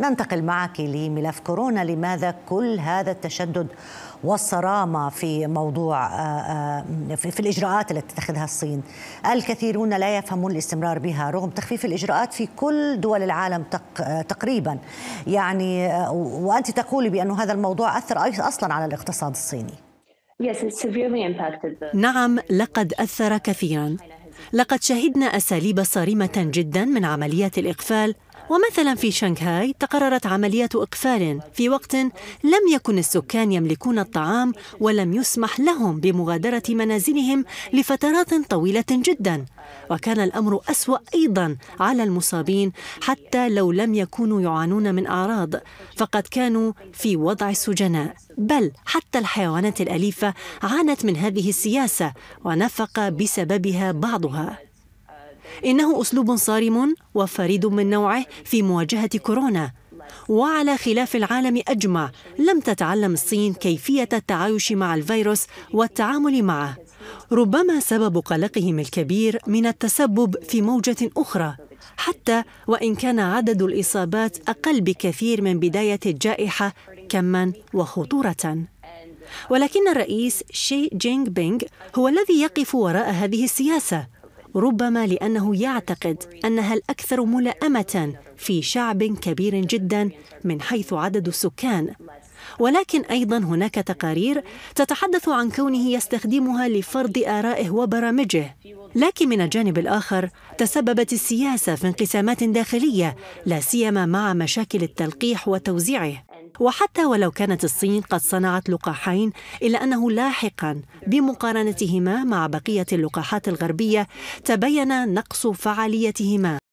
ننتقل معك لملف كورونا لماذا كل هذا التشدد والصرامة في موضوع آه، آه، في الإجراءات التي تتخذها الصين الكثيرون لا يفهمون الاستمرار بها رغم تخفيف الإجراءات في كل دول العالم تقريبا يعني آه، وأنت تقولي بأن هذا الموضوع أثر أصلا على الاقتصاد الصيني نعم لقد أثر كثيرا لقد شهدنا أساليب صارمة جدا من عمليات الإقفال ومثلا في شنغهاي تقررت عملية إقفال في وقت لم يكن السكان يملكون الطعام ولم يسمح لهم بمغادرة منازلهم لفترات طويلة جدا وكان الأمر أسوأ أيضا على المصابين حتى لو لم يكونوا يعانون من أعراض فقد كانوا في وضع السجناء بل حتى الحيوانات الأليفة عانت من هذه السياسة ونفق بسببها بعضها إنه أسلوب صارم وفريد من نوعه في مواجهة كورونا وعلى خلاف العالم أجمع لم تتعلم الصين كيفية التعايش مع الفيروس والتعامل معه ربما سبب قلقهم الكبير من التسبب في موجة أخرى حتى وإن كان عدد الإصابات أقل بكثير من بداية الجائحة كما وخطورة ولكن الرئيس شي جينغ بينغ هو الذي يقف وراء هذه السياسة ربما لانه يعتقد انها الاكثر ملائمه في شعب كبير جدا من حيث عدد السكان ولكن ايضا هناك تقارير تتحدث عن كونه يستخدمها لفرض ارائه وبرامجه لكن من الجانب الاخر تسببت السياسه في انقسامات داخليه لا سيما مع مشاكل التلقيح وتوزيعه وحتى ولو كانت الصين قد صنعت لقاحين إلا أنه لاحقا بمقارنتهما مع بقية اللقاحات الغربية تبين نقص فعاليتهما